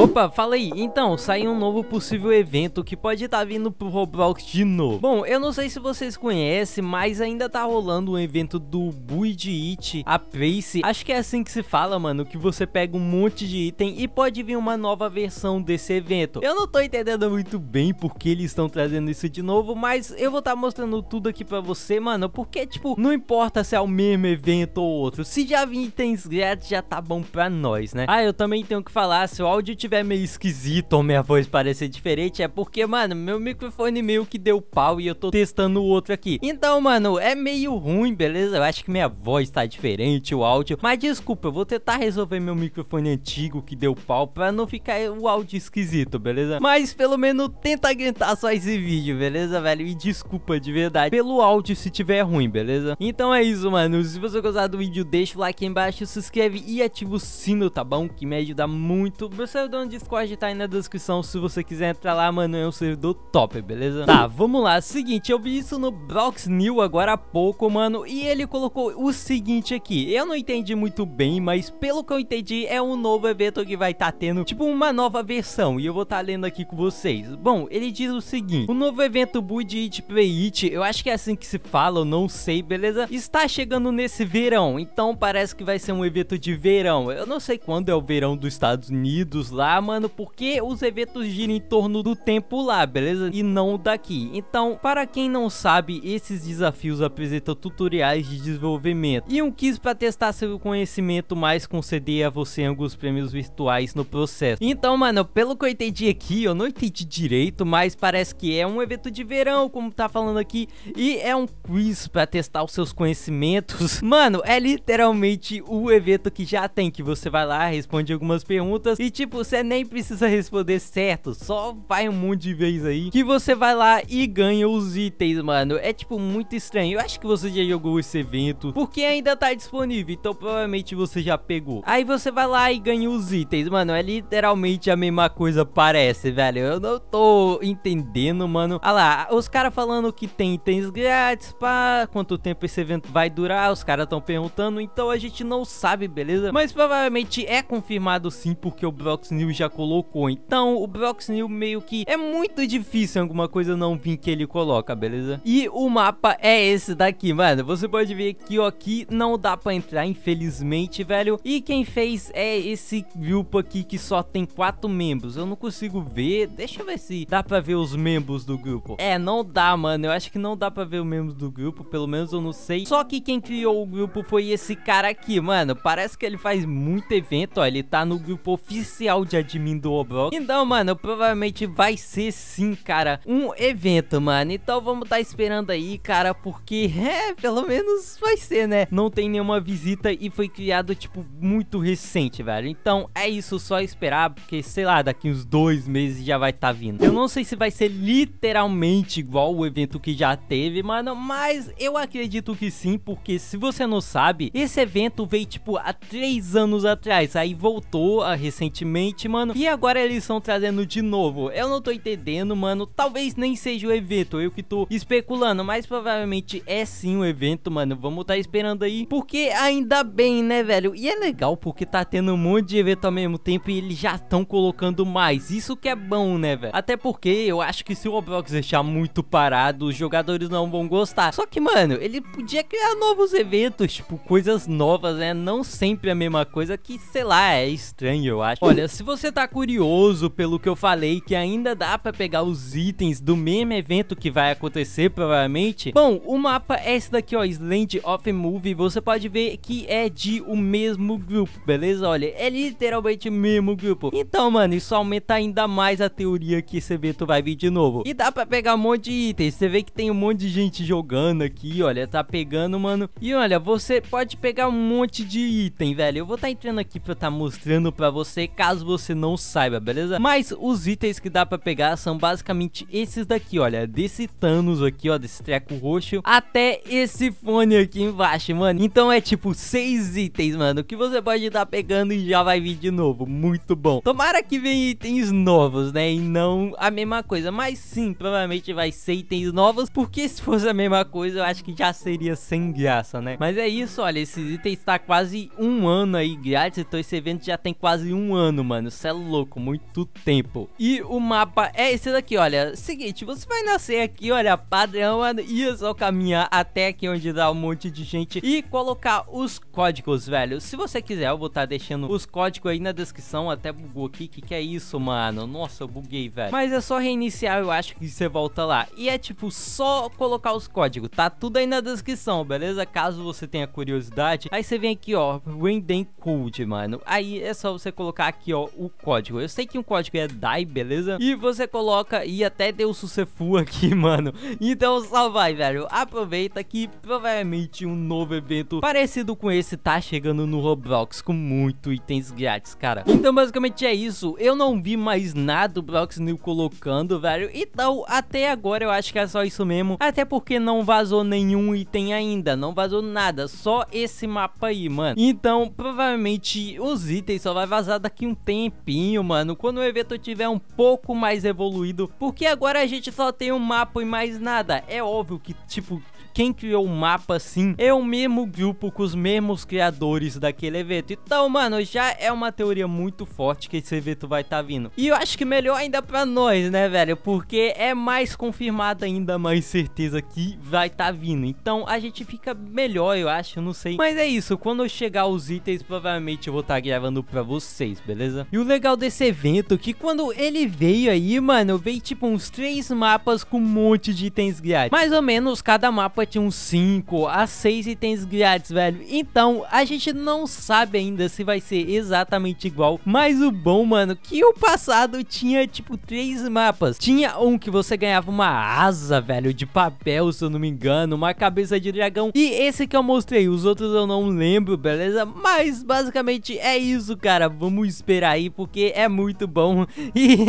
Opa, fala aí. Então, saiu um novo possível evento que pode estar tá vindo pro Roblox de novo. Bom, eu não sei se vocês conhecem, mas ainda tá rolando um evento do Bui de It, a Place. Acho que é assim que se fala, mano, que você pega um monte de item e pode vir uma nova versão desse evento. Eu não tô entendendo muito bem porque eles estão trazendo isso de novo, mas eu vou estar tá mostrando tudo aqui pra você, mano, porque, tipo, não importa se é o mesmo evento ou outro. Se já vir itens grátis, já tá bom pra nós, né? Ah, eu também tenho que falar, se o áudio tiver meio esquisito ou minha voz parecer diferente, é porque, mano, meu microfone meio que deu pau e eu tô testando o outro aqui. Então, mano, é meio ruim, beleza? Eu acho que minha voz tá diferente, o áudio. Mas desculpa, eu vou tentar resolver meu microfone antigo que deu pau pra não ficar o áudio esquisito, beleza? Mas pelo menos tenta aguentar só esse vídeo, beleza, velho? E desculpa de verdade pelo áudio se tiver ruim, beleza? Então é isso, mano. Se você gostar do vídeo, deixa o like aí embaixo, se inscreve e ativa o sino, tá bom? Que me ajuda muito. Você no Discord tá aí na descrição se você quiser entrar lá, mano, é um servidor top, beleza? Tá, vamos lá, seguinte, eu vi isso no Brox New agora há pouco, mano, e ele colocou o seguinte aqui, eu não entendi muito bem, mas pelo que eu entendi é um novo evento que vai tá tendo, tipo uma nova versão, e eu vou tá lendo aqui com vocês. Bom, ele diz o seguinte, o novo evento Bud It Play It, eu acho que é assim que se fala, eu não sei, beleza? Está chegando nesse verão, então parece que vai ser um evento de verão, eu não sei quando é o verão dos Estados Unidos, lá, mano, porque os eventos giram em torno do tempo lá, beleza? E não daqui. Então, para quem não sabe, esses desafios apresentam tutoriais de desenvolvimento e um quiz para testar seu conhecimento, mais conceder a você alguns prêmios virtuais no processo. Então, mano, pelo que eu entendi aqui, eu não entendi direito, mas parece que é um evento de verão, como tá falando aqui, e é um quiz para testar os seus conhecimentos. Mano, é literalmente o evento que já tem, que você vai lá, responde algumas perguntas e tipo, você nem precisa responder certo, só vai um monte de vez aí que você vai lá e ganha os itens, mano. É tipo muito estranho. Eu acho que você já jogou esse evento, porque ainda tá disponível, então provavelmente você já pegou. Aí você vai lá e ganha os itens, mano. É literalmente a mesma coisa, parece, velho. Eu não tô entendendo, mano. Olha ah lá, os caras falando que tem itens grátis, pá, quanto tempo esse evento vai durar, os caras tão perguntando, então a gente não sabe, beleza? Mas provavelmente é confirmado sim, porque o Brox Neal já colocou. Então, o Brox New meio que é muito difícil alguma coisa não vir que ele coloca, beleza? E o mapa é esse daqui, mano. Você pode ver que ó, aqui não dá pra entrar, infelizmente, velho. E quem fez é esse grupo aqui que só tem quatro membros. Eu não consigo ver. Deixa eu ver se dá pra ver os membros do grupo. É, não dá, mano. Eu acho que não dá pra ver os membros do grupo. Pelo menos eu não sei. Só que quem criou o grupo foi esse cara aqui, mano. Parece que ele faz muito evento, ó. Ele tá no grupo oficial de admin do Roblox. Então, mano, provavelmente vai ser sim, cara, um evento, mano. Então vamos estar tá esperando aí, cara, porque é, pelo menos vai ser, né? Não tem nenhuma visita e foi criado, tipo, muito recente, velho. Então é isso, só esperar, porque sei lá, daqui uns dois meses já vai estar tá vindo. Eu não sei se vai ser literalmente igual o evento que já teve, mano, mas eu acredito que sim, porque se você não sabe, esse evento veio, tipo, há três anos atrás, aí voltou ah, recentemente mano. E agora eles estão trazendo de novo. Eu não tô entendendo, mano. Talvez nem seja o evento, eu que tô especulando, mas provavelmente é sim o evento, mano. Vamos tá esperando aí, porque ainda bem, né, velho? E é legal porque tá tendo um monte de evento ao mesmo tempo e eles já estão colocando mais. Isso que é bom, né, velho? Até porque eu acho que se o Roblox deixar muito parado, os jogadores não vão gostar. Só que, mano, ele podia criar novos eventos, tipo, coisas novas, né? Não sempre a mesma coisa que, sei lá, é estranho, eu acho. Olha, se você tá curioso pelo que eu falei, que ainda dá para pegar os itens do mesmo evento que vai acontecer provavelmente, bom, o mapa é esse daqui, ó, Slend of Movie, você pode ver que é de o mesmo grupo, beleza? Olha, é literalmente o mesmo grupo. Então, mano, isso aumenta ainda mais a teoria que esse evento vai vir de novo. E dá pra pegar um monte de itens, você vê que tem um monte de gente jogando aqui, olha, tá pegando, mano. E olha, você pode pegar um monte de item, velho. Eu vou tá entrando aqui pra tá mostrando pra você, caso você você não saiba, beleza? Mas os itens que dá pra pegar são basicamente esses daqui, olha, desse Thanos aqui, ó, desse treco roxo, até esse fone aqui embaixo, mano. Então é tipo seis itens, mano, que você pode estar tá pegando e já vai vir de novo, muito bom. Tomara que venha itens novos, né, e não a mesma coisa, mas sim, provavelmente vai ser itens novos, porque se fosse a mesma coisa, eu acho que já seria sem graça, né? Mas é isso, olha, esses itens tá quase um ano aí grátis, então esse evento já tem quase um ano, mano mano. é louco, muito tempo. E o mapa é esse daqui, olha. Seguinte, você vai nascer aqui, olha, padrão, mano. E é só caminhar até aqui onde dá um monte de gente e colocar os códigos, velho. Se você quiser, eu vou estar tá deixando os códigos aí na descrição. Até bugou aqui. Que que é isso, mano? Nossa, eu buguei, velho. Mas é só reiniciar, eu acho que você volta lá. E é tipo, só colocar os códigos. Tá tudo aí na descrição, beleza? Caso você tenha curiosidade. Aí você vem aqui, ó. Rendem Code, mano. Aí é só você colocar aqui, ó o código. Eu sei que um código é DAI, beleza? E você coloca e até deu sucesso aqui, mano. Então só vai, velho. Aproveita que provavelmente um novo evento parecido com esse tá chegando no Roblox com muito itens grátis, cara. Então basicamente é isso. Eu não vi mais nada do Blox New colocando, velho. Então até agora eu acho que é só isso mesmo. Até porque não vazou nenhum item ainda. Não vazou nada. Só esse mapa aí, mano. Então provavelmente os itens só vai vazar daqui um tempo tempinho, mano, quando o evento tiver um pouco mais evoluído, porque agora a gente só tem um mapa e mais nada. É óbvio que, tipo, quem criou o mapa assim é o mesmo grupo com os mesmos criadores daquele evento. Então, mano, já é uma teoria muito forte que esse evento vai estar tá vindo. E eu acho que melhor ainda para nós, né, velho? Porque é mais confirmada ainda mais certeza que vai estar tá vindo. Então, a gente fica melhor, eu acho, não sei. Mas é isso, quando chegar os itens, provavelmente eu vou estar tá gravando para vocês, beleza? E o legal desse evento é que quando ele veio aí, mano, veio tipo uns três mapas com um monte de itens grátis. Mais ou menos cada mapa tinha uns 5 a 6 itens grátis, velho. Então, a gente não sabe ainda se vai ser exatamente igual, mas o bom, mano, que o passado tinha tipo três mapas. Tinha um que você ganhava uma asa, velho, de papel, se eu não me engano, uma cabeça de dragão. E esse que eu mostrei, os outros eu não lembro, beleza? Mas basicamente é isso, cara. Vamos esperar aí, porque é muito bom. E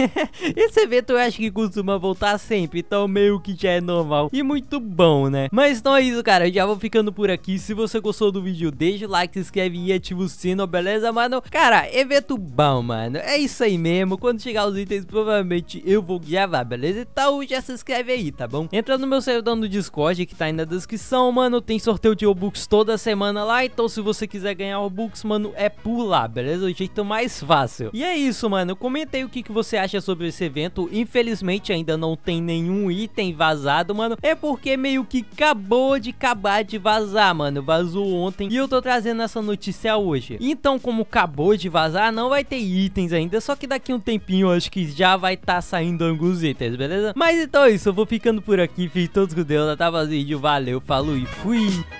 esse evento eu acho que costuma voltar sempre, então meio que já é normal. E muito bom, né? Mas então é isso, cara. Eu já vou ficando por aqui. Se você gostou do vídeo, deixa o like, se inscreve e ativa o sino, beleza, mano? Cara, evento bom, mano. É isso aí mesmo. Quando chegar os itens, provavelmente eu vou gravar, beleza? Então já se inscreve aí, tá bom? Entra no meu servidor no Discord, que tá aí na descrição, mano. Tem sorteio de Robux toda semana lá, então se você quiser ganhar Robux, mano, é por lá, beleza? O jeito mais fácil aconteceu. E é isso, mano. Comentei aí o que, que você acha sobre esse evento. Infelizmente ainda não tem nenhum item vazado, mano. É porque meio que acabou de acabar de vazar, mano. Vazou ontem e eu tô trazendo essa notícia hoje. Então, como acabou de vazar, não vai ter itens ainda. Só que daqui um tempinho acho que já vai estar tá saindo alguns itens, beleza? Mas então é isso. Eu vou ficando por aqui. Fiz todos com Deus. Até o vídeo. Valeu, falou e fui.